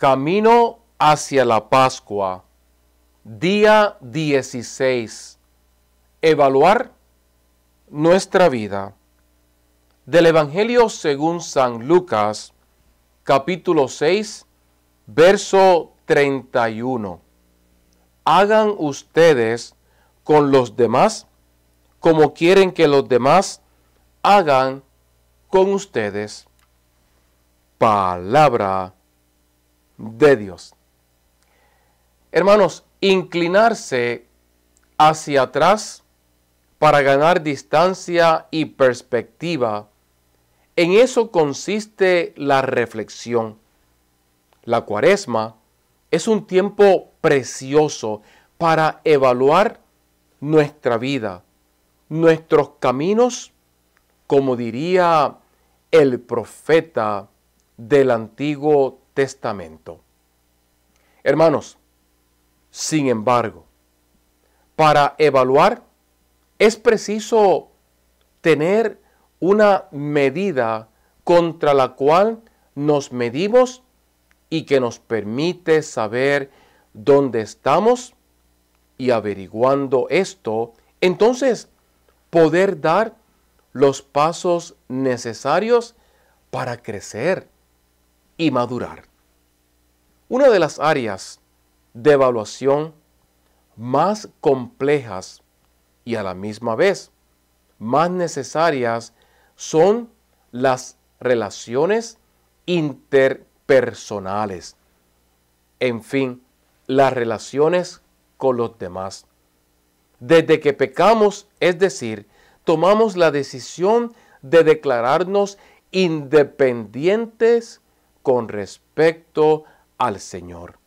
Camino hacia la Pascua, día 16. Evaluar nuestra vida. Del Evangelio según San Lucas, capítulo 6, verso 31. Hagan ustedes con los demás como quieren que los demás hagan con ustedes. Palabra de Dios. Hermanos, inclinarse hacia atrás para ganar distancia y perspectiva, en eso consiste la reflexión. La cuaresma es un tiempo precioso para evaluar nuestra vida, nuestros caminos, como diría el profeta del Antiguo Testamento. Hermanos, sin embargo, para evaluar es preciso tener una medida contra la cual nos medimos y que nos permite saber dónde estamos y averiguando esto, entonces poder dar los pasos necesarios para crecer madurar. Una de las áreas de evaluación más complejas y a la misma vez más necesarias son las relaciones interpersonales. En fin, las relaciones con los demás. Desde que pecamos, es decir, tomamos la decisión de declararnos independientes con respecto al Señor.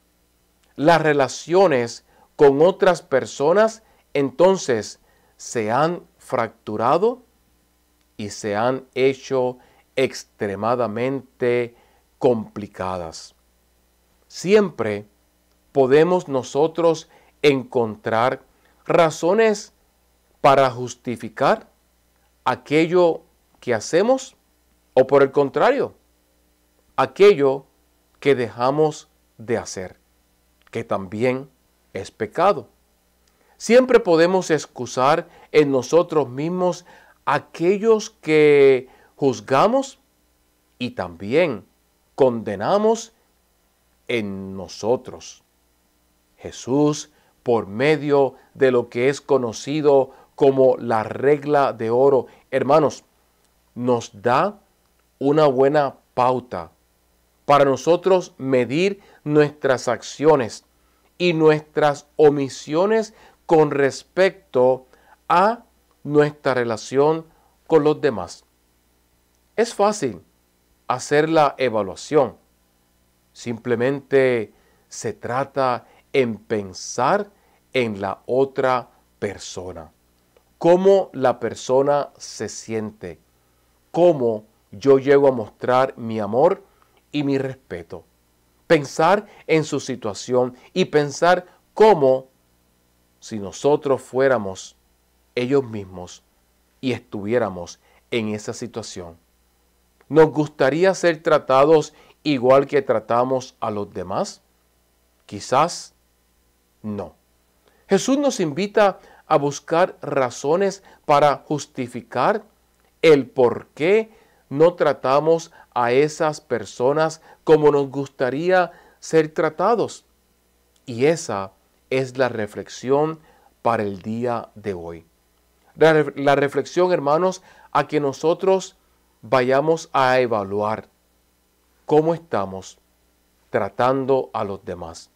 Las relaciones con otras personas entonces se han fracturado y se han hecho extremadamente complicadas. Siempre podemos nosotros encontrar razones para justificar aquello que hacemos o por el contrario, aquello que dejamos de hacer, que también es pecado. Siempre podemos excusar en nosotros mismos aquellos que juzgamos y también condenamos en nosotros. Jesús, por medio de lo que es conocido como la regla de oro, hermanos, nos da una buena pauta para nosotros medir nuestras acciones y nuestras omisiones con respecto a nuestra relación con los demás. Es fácil hacer la evaluación. Simplemente se trata en pensar en la otra persona. Cómo la persona se siente. Cómo yo llego a mostrar mi amor y mi respeto. Pensar en su situación y pensar cómo si nosotros fuéramos ellos mismos y estuviéramos en esa situación. ¿Nos gustaría ser tratados igual que tratamos a los demás? Quizás no. Jesús nos invita a buscar razones para justificar el por qué no tratamos a esas personas como nos gustaría ser tratados. Y esa es la reflexión para el día de hoy. La, reflexión, hermanos, a que nosotros vayamos a evaluar cómo estamos tratando a los demás,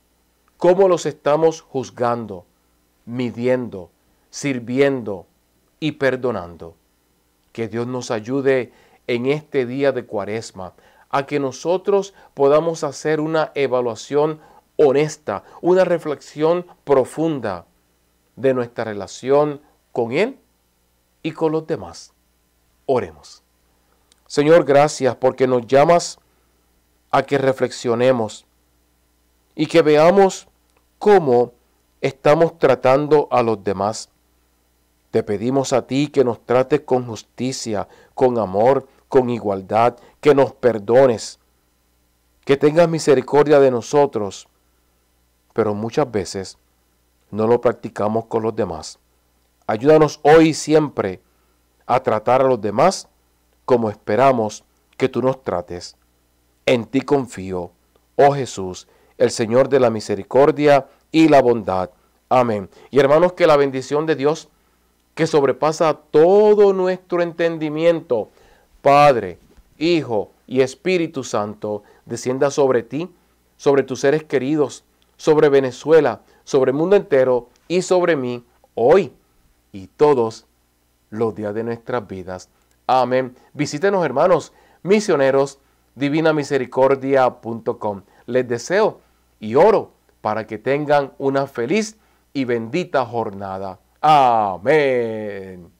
cómo los estamos juzgando, midiendo, sirviendo y perdonando. Que Dios nos ayude en este día de cuaresma, a que nosotros podamos hacer una evaluación honesta, una reflexión profunda de nuestra relación con Él y con los demás. Oremos. Señor, gracias porque nos llamas a que reflexionemos y que veamos cómo estamos tratando a los demás. Te pedimos a ti que nos trates con justicia, con amor, con igualdad, que nos perdones, que tengas misericordia de nosotros. Pero muchas veces no lo practicamos con los demás. Ayúdanos hoy y siempre a tratar a los demás como esperamos que tú nos trates. En ti confío, oh Jesús, el Señor de la misericordia y la bondad. Amén. Y hermanos, que la bendición de Dios, que sobrepasa todo nuestro entendimiento, Padre, Hijo y Espíritu Santo, descienda sobre ti, sobre tus seres queridos, sobre Venezuela, sobre el mundo entero y sobre mí hoy y todos los días de nuestras vidas. Amén. Visítenos hermanos misioneros divinamisericordia.com. Les deseo y oro para que tengan una feliz y bendita jornada. Amén.